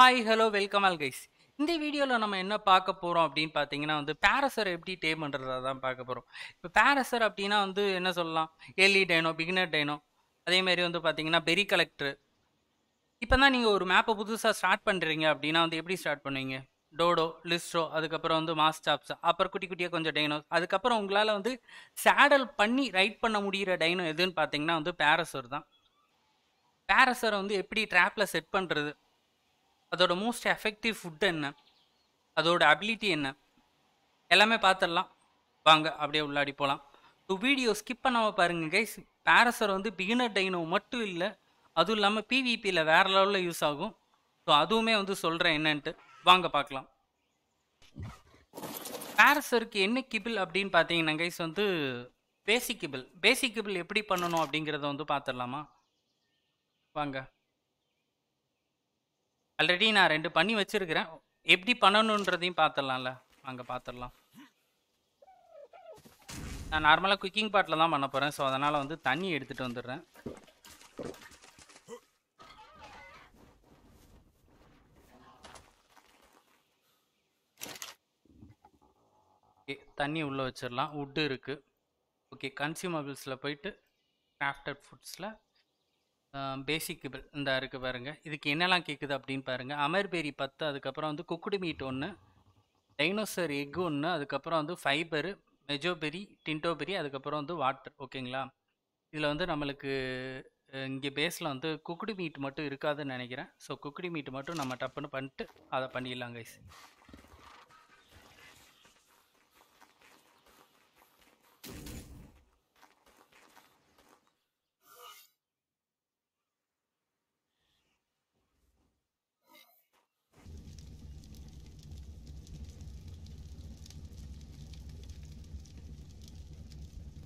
hi hello welcome all guys இந்த வீடியோவில் நம்ம என்ன பார்க்க போகிறோம் அப்படின்னு பார்த்தீங்கன்னா வந்து பேரசர் எப்படி டே பண்ணுறதா தான் பார்க்க போகிறோம் இப்போ பேரசர் அப்படின்னா வந்து என்ன சொல்லலாம் எல்இ டைனோ பிகினர் டைனோ அதேமாரி வந்து பார்த்தீங்கன்னா பெரி கலெக்டர் இப்போ தான் நீங்கள் ஒரு மேப்பை புதுசாக ஸ்டார்ட் பண்ணுறீங்க அப்படின்னா வந்து எப்படி ஸ்டார்ட் பண்ணுவீங்க டோடோ லிஸ்டோ அதுக்கப்புறம் வந்து மாஸ் சாப்ஸ் அப்புறம் குட்டி குட்டியாக கொஞ்சம் டைனோ அதுக்கப்புறம் உங்களால் வந்து சேடல் பண்ணி ரைட் பண்ண முடிகிற டைனோ எதுன்னு பார்த்தீங்கன்னா வந்து பேரசர் தான் பேரசரை வந்து எப்படி ட்ராப்பில் செட் பண்ணுறது அதோட மோஸ்ட் எஃபெக்டிவ் ஃபுட் என்ன அதோட அபிலிட்டி என்ன எல்லாமே பார்த்துடலாம் வாங்க அப்படியே உள்ளாடி போகலாம் ஸோ வீடியோ ஸ்கிப் பண்ணாமல் பாருங்கள் கைஸ் பேரசர் வந்து பிகினர் டைனோ மட்டும் இல்லை அதுவும் இல்லாமல் பிவிபியில் வேறு லெவலில் யூஸ் ஆகும் ஸோ அதுவுமே வந்து சொல்கிறேன் என்னன்ட்டு வாங்க பார்க்கலாம் பேரசருக்கு என்ன கிபிள் அப்படின்னு பார்த்தீங்கன்னா கைஸ் வந்து பேசிக் கிபிள் பேசிக் கிபிள் எப்படி பண்ணணும் அப்படிங்கிறத வந்து பார்த்துடலாமா வாங்க ஆல்ரெடி நான் ரெண்டு பண்ணி வச்சிருக்கிறேன் எப்படி பண்ணணுன்றதையும் பார்த்துடலாம்ல அங்கே பார்த்துடலாம் நான் நார்மலாக குக்கிங் பாட்டில் தான் பண்ண போகிறேன் ஸோ அதனால் வந்து தண்ணி எடுத்துகிட்டு வந்துடுறேன் தண்ணி உள்ளே வச்சிடலாம் உட்டு இருக்குது ஓகே கன்சியூமபிள்ஸில் போயிட்டு கிராஃப்டட் ஃபுட்ஸில் பேசிக் இந்த இருக்குது பாருங்கள் இதுக்கு என்னெல்லாம் கேட்குது அப்படின்னு பாருங்கள் அமர்பேரி பத்து அதுக்கப்புறம் வந்து குக்குடு மீட் ஒன்று டைனோசர் எக் ஒன்று அதுக்கப்புறம் வந்து ஃபைபரு மெஜோபெரி டின்டோபெரி அதுக்கப்புறம் வந்து வாட்டர் ஓகேங்களா இதில் வந்து நம்மளுக்கு இங்கே பேஸில் வந்து குக்குடி மீட் மட்டும் இருக்காதுன்னு நினைக்கிறேன் ஸோ குக்குடி மீட் மட்டும் நம்ம டப்புன்னு பண்ணிட்டு அதை பண்ணிடலாம் கைஸ்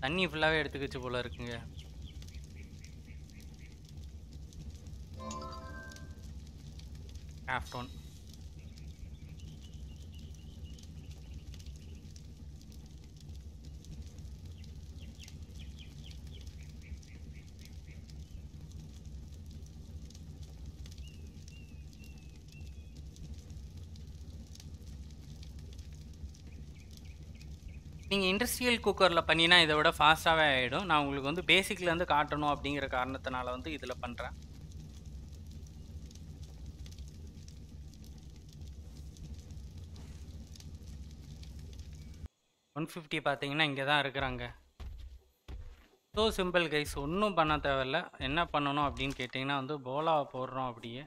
தண்ணி ஃபுல்லாகவே எடுத்துக்கிச்சு போல இருக்குங்க ஆஃப்டோன் நீங்கள் இண்டஸ்ட்ரியல் குக்கரில் பண்ணினா இதை விட ஃபாஸ்ட்டாகவே ஆகிடும் நான் உங்களுக்கு வந்து பேசிக்லேருந்து காட்டணும் அப்படிங்கிற காரணத்தினால வந்து இதில் பண்ணுறேன் ஒன் ஃபிஃப்டி பார்த்தீங்கன்னா இங்கே தான் இருக்கிறாங்க ஸோ சிம்பிள் கைஸ் ஒன்றும் பண்ண தேவையில்ல என்ன பண்ணணும் அப்படின்னு கேட்டிங்கன்னா வந்து போலாவை போடுறோம் அப்படியே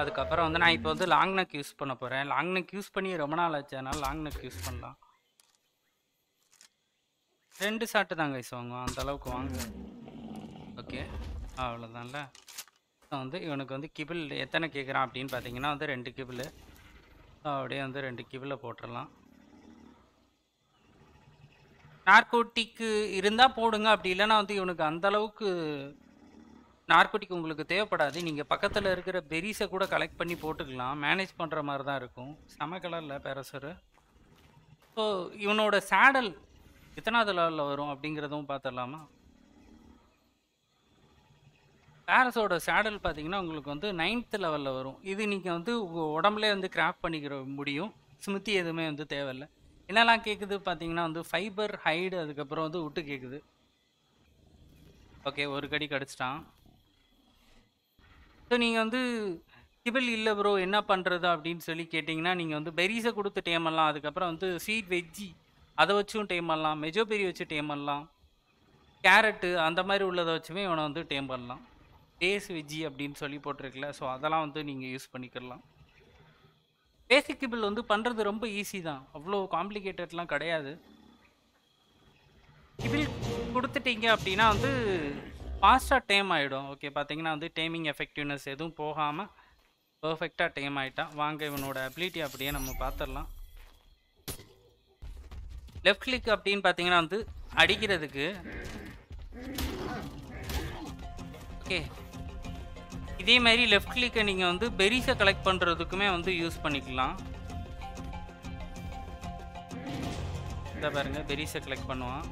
அதுக்கப்புறம் வந்து நான் இப்போ வந்து லாங் நெக் யூஸ் பண்ண போகிறேன் லாங் நெக் யூஸ் பண்ணி ரொம்ப நாள் ஆச்சு அதனால் லாங் நெக் யூஸ் பண்ணலாம் ரெண்டு சாட்டு தான் கைஸ் வாங்குவோம் அந்த அளவுக்கு வாங்க ஓகே அவ்வளோதான்ல வந்து இவனுக்கு வந்து கிபிள் எத்தனை கேட்குறான் அப்படின்னு பார்த்தீங்கன்னா வந்து ரெண்டு கிபிள் அப்படியே வந்து ரெண்டு கிபிளில் போட்டுடலாம் நார்கோட்டிக்கு இருந்தால் போடுங்க அப்படி இல்லைன்னா வந்து இவனுக்கு அந்தளவுக்கு நார்கோட்டிக் உங்களுக்கு தேவைப்படாது நீங்கள் பக்கத்தில் இருக்கிற பெரிஸை கூட கலெக்ட் பண்ணி போட்டுக்கலாம் மேனேஜ் பண்ணுற மாதிரி தான் இருக்கும் செம கலரில் பேரசரு ஸோ இவனோட சேடல் எத்தனாவது லெவலில் வரும் அப்படிங்கிறதும் பார்த்துடலாமா பேரஸோட சேடல் பார்த்தீங்கன்னா உங்களுக்கு வந்து நைன்த்து லெவலில் வரும் இது நீங்கள் வந்து உங்கள் உடம்புலே வந்து கிராஃப்ட் பண்ணிக்கிற முடியும் ஸ்மித்தி எதுவுமே வந்து தேவையில்லை என்னெல்லாம் கேட்குது பார்த்தீங்கன்னா வந்து ஃபைபர் ஹைடு அதுக்கப்புறம் வந்து விட்டு கேட்குது ஓகே ஒரு கடி கடிச்சிட்டான் ஸோ நீங்கள் வந்து சிவில் இல்லை ப்ரோ என்ன பண்ணுறது அப்படின்னு சொல்லி கேட்டிங்கன்னா நீங்கள் வந்து பெரிஸை கொடுத்து டேம் பண்ணலாம் அதுக்கப்புறம் வந்து ஸ்வீட் வெஜ்ஜி அதை வச்சும் டேம் பண்ணலாம் மெஜோபெரி வச்சு டேம் பண்ணலாம் கேரட்டு அந்த மாதிரி உள்ளதை வச்சுமே இவனை வந்து டேம் பண்ணலாம் பேஸ் வெஜ்ஜி அப்படின்னு சொல்லி போட்டிருக்கல ஸோ அதெல்லாம் வந்து நீங்கள் யூஸ் பண்ணிக்கலாம் பேசிக் கிபிள் வந்து பண்ணுறது ரொம்ப ஈஸி தான் அவ்வளோ காம்ப்ளிகேட்டட்லாம் கிடையாது கிபிள் கொடுத்துட்டீங்க அப்படின்னா வந்து ஃபாஸ்ட்டாக டேம் ஆகிடும் ஓகே பார்த்தீங்கன்னா வந்து டேமிங் எஃபெக்டிவ்னஸ் எதுவும் போகாமல் பர்ஃபெக்டாக டேம் ஆகிட்டான் வாங்க இவனோட அபிலிட்டி அப்படியே நம்ம பார்த்துடலாம் லெஃப்ட் கிளிக் அப்படின்னு பார்த்தீங்கன்னா வந்து அடிக்கிறதுக்கு ஓகே இதே மாதிரி லெஃப்ட் கிளிக்கை நீங்கள் வந்து பெரிஸை கலெக்ட் பண்ணுறதுக்குமே வந்து யூஸ் பண்ணிக்கலாம் இதை பாருங்கள் பெரிஸை கலெக்ட் பண்ணுவான்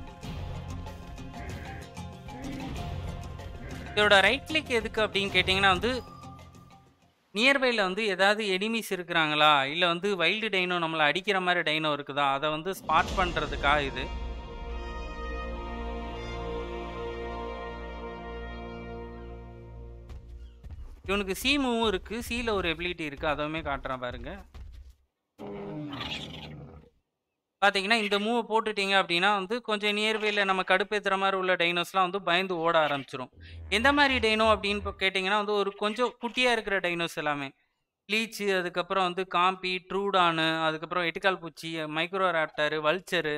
இதோட ரைட் கிளிக் எதுக்கு அப்படின்னு கேட்டிங்கன்னா வந்து நியர்பையில் வந்து ஏதாவது எனிமீஸ் இருக்கிறாங்களா இல்லை வந்து வைல்டு டைனோ நம்மளை அடிக்கிற மாதிரி டைனோ இருக்குதா அதை வந்து ஸ்பாட் பண்ணுறதுக்காக இது இவனுக்கு சி இருக்குது சீல ஒரு எபிலிட்டி இருக்குது அதுவுமே காட்டுறான் பாருங்கள் பார்த்தீங்கன்னா இந்த மூவை போட்டுட்டீங்க அப்படின்னா வந்து கொஞ்சம் நியர்பையில் நம்ம கடுப்பேற்றுற மாதிரி உள்ள டைனோஸ்லாம் வந்து பயந்து ஓட ஆரம்பிச்சிடும் எந்த மாதிரி டைனோ அப்படின்னு கேட்டிங்கன்னா வந்து ஒரு கொஞ்சம் குட்டியாக இருக்கிற டைனோஸ் எல்லாமே லீச்சு அதுக்கப்புறம் வந்து காம்பி ட்ரூடானு அதுக்கப்புறம் எட்டுக்கால் பூச்சி மைக்ரோ ராப்டரு வல்ச்சரு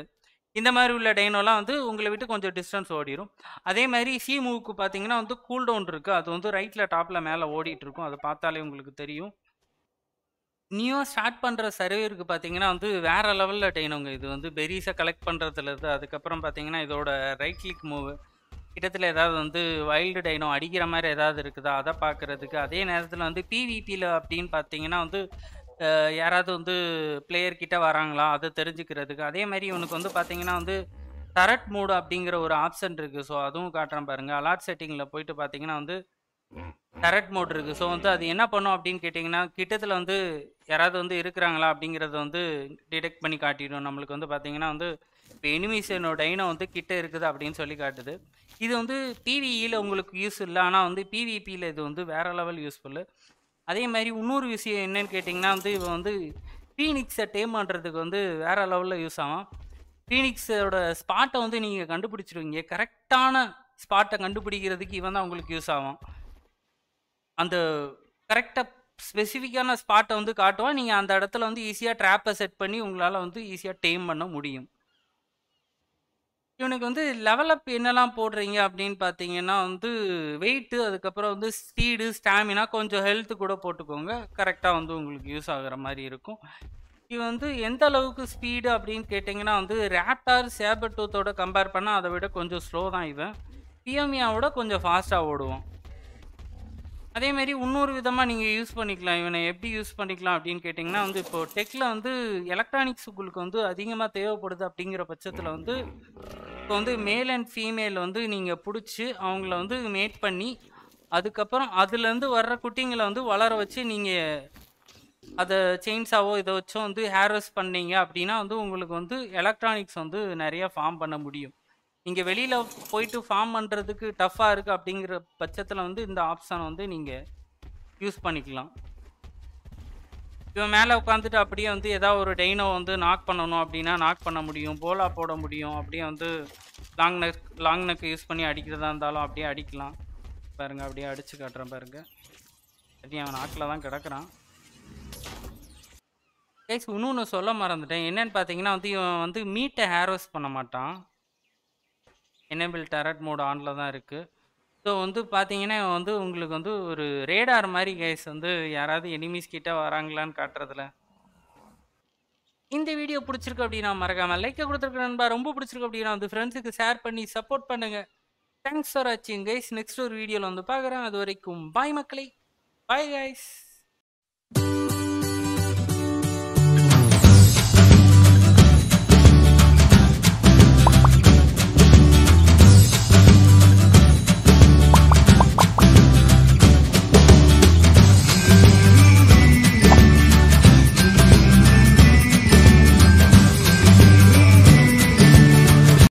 இந்த மாதிரி உள்ள டைனோலாம் வந்து உங்களை விட்டு கொஞ்சம் டிஸ்டன்ஸ் ஓடிடும் அதே மாதிரி சி மூவுக்கு பார்த்தீங்கன்னா வந்து கூல்டவுன் இருக்குது அது வந்து ரைட்டில் டாப்பில் மேலே ஓடிட்டுருக்கும் இருக்கும் அதை பார்த்தாலே உங்களுக்கு தெரியும் நியூவாக ஸ்டார்ட் பண்ணுற சர்வேருக்கு பார்த்தீங்கன்னா வந்து வேறு லெவலில் டெய்னுங்க இது வந்து பெரிஸை கலெக்ட் பண்ணுறதுலேருந்து அதுக்கப்புறம் பார்த்தீங்கன்னா இதோட ரைட் கிளிக் மூவ் கிட்டத்தில் ஏதாவது வந்து வைல்டு டைனோ அடிக்கிற மாதிரி ஏதாவது இருக்குதா அதை பார்க்குறதுக்கு அதே நேரத்தில் வந்து பிவிபியில் அப்படின்னு பார்த்தீங்கன்னா வந்து யாராவது வந்து பிளேயர் வராங்களா அதை தெரிஞ்சுக்கிறதுக்கு அதே மாதிரி இவனுக்கு வந்து பார்த்தீங்கன்னா வந்து தரட் மூடு அப்படிங்கிற ஒரு ஆப்ஷன் இருக்குது ஸோ அதுவும் காட்டுறேன் பாருங்கள் அலாட் செட்டிங்கில் போயிட்டு பார்த்தீங்கன்னா வந்து டரட் மோட் இருக்குது ஸோ வந்து அது என்ன பண்ணும் அப்படின்னு கேட்டிங்கன்னா கிட்டத்தில் வந்து யாராவது வந்து இருக்கிறாங்களா அப்படிங்கிறத வந்து டிடெக்ட் பண்ணி காட்டிடும் நம்மளுக்கு வந்து பார்த்திங்கன்னா வந்து இப்போ எனிமீஸனோட டைனோ வந்து கிட்ட இருக்குது அப்படின்னு சொல்லி காட்டுது இது வந்து பிவிஇயில் உங்களுக்கு யூஸ் இல்லை ஆனால் வந்து பிவிபியில் இது வந்து வேறு லெவல் யூஸ்ஃபுல்லு அதே மாதிரி இன்னொரு விஷயம் என்னன்னு கேட்டிங்கன்னா வந்து இவன் வந்து ஃபீனிக்ஸை டேம் பண்ணுறதுக்கு வந்து வேறு லெவலில் யூஸ் ஆகும் ஃபீனிக்ஸோட ஸ்பாட்டை வந்து நீங்கள் கண்டுபிடிச்சிருவீங்க கரெக்டான ஸ்பாட்டை கண்டுபிடிக்கிறதுக்கு இவன் தான் உங்களுக்கு யூஸ் ஆகும் அந்த கரெக்டாக ஸ்பெசிஃபிக்கான ஸ்பாட்டை வந்து காட்டுவான் நீங்கள் அந்த இடத்துல வந்து ஈஸியாக ட்ராப்பை செட் பண்ணி உங்களால் வந்து ஈஸியாக டெய்ம் பண்ண முடியும் இவனுக்கு வந்து லெவலப் என்னெல்லாம் போடுறீங்க அப்படின்னு பார்த்தீங்கன்னா வந்து வெயிட்டு அதுக்கப்புறம் வந்து ஸ்பீடு ஸ்டாமினா கொஞ்சம் ஹெல்த்து கூட போட்டுக்கோங்க கரெக்டாக வந்து உங்களுக்கு யூஸ் ஆகிற மாதிரி இருக்கும் இது வந்து எந்த அளவுக்கு ஸ்பீடு அப்படின்னு கேட்டிங்கன்னா வந்து ரேப்டார் சேபர் டூத்தோட கம்பேர் பண்ணால் அதை விட கொஞ்சம் ஸ்லோ தான் இவன் பிஎம்இயாவோட e கொஞ்சம் ஃபாஸ்ட்டாக ஓடுவோம் மாதிரி இன்னொரு விதமாக நீங்கள் யூஸ் பண்ணிக்கலாம் இவனை எப்படி யூஸ் பண்ணிக்கலாம் அப்படின்னு கேட்டிங்கன்னா வந்து இப்போ டெக்கில் வந்து எலக்ட்ரானிக்ஸ் உங்களுக்கு வந்து அதிகமாக தேவைப்படுது அப்படிங்கிற பட்சத்தில் வந்து இப்போ வந்து மேல் அண்ட் ஃபீமேல் வந்து நீங்கள் பிடிச்சி அவங்கள வந்து மேட் பண்ணி அதுக்கப்புறம் அதுலேருந்து வர்ற குட்டிங்களை வந்து வளர வச்சு நீங்கள் அதை செயின்ஸாவோ இதை வச்சோ வந்து ஹேர்வெஸ்ட் பண்ணீங்க அப்படின்னா வந்து உங்களுக்கு வந்து எலக்ட்ரானிக்ஸ் வந்து நிறையா ஃபார்ம் பண்ண முடியும் நீங்கள் வெளியில் போயிட்டு ஃபார்ம் பண்ணுறதுக்கு டஃப்பாக இருக்குது அப்படிங்கிற பட்சத்தில் வந்து இந்த ஆப்ஷன் வந்து நீங்கள் யூஸ் பண்ணிக்கலாம் இவன் மேலே உட்காந்துட்டு அப்படியே வந்து ஏதாவது ஒரு டைனோ வந்து நாக் பண்ணணும் அப்படின்னா நாக் பண்ண முடியும் போலா போட முடியும் அப்படியே வந்து long neck long neck use பண்ணி அடிக்கிறதா இருந்தாலும் அப்படியே அடிக்கலாம் பாருங்கள் அப்படியே அடித்து காட்டுறேன் பாருங்கள் அப்படியே அவன் நாக்கில் தான் கிடக்கிறான் கேஸ் இன்னொன்று சொல்ல மறந்துட்டேன் என்னென்னு பார்த்தீங்கன்னா வந்து இவன் வந்து மீட்டை வாஷ் பண்ண மாட்டான் எனேபிள் டரட் மோடு ஆனில் தான் இருக்குது ஸோ வந்து பார்த்தீங்கன்னா வந்து உங்களுக்கு வந்து ஒரு ரேடார் மாதிரி கைஸ் வந்து யாராவது எனிமீஸ் கிட்டே வராங்களான்னு காட்டுறதுல இந்த வீடியோ பிடிச்சிருக்கு அப்படின்னா மறக்காமல் லைக்கை கொடுத்துருக்க நண்பா ரொம்ப பிடிச்சிருக்கு அப்படின்னா வந்து ஃப்ரெண்ட்ஸுக்கு ஷேர் பண்ணி சப்போர்ட் பண்ணுங்கள் தேங்க்ஸ் ஃபார் வாட்சிங் கைஸ் நெக்ஸ்ட் ஒரு வீடியோவில் வந்து பார்க்குறேன் அது வரைக்கும் பாய் மக்களை பாய் கைஸ்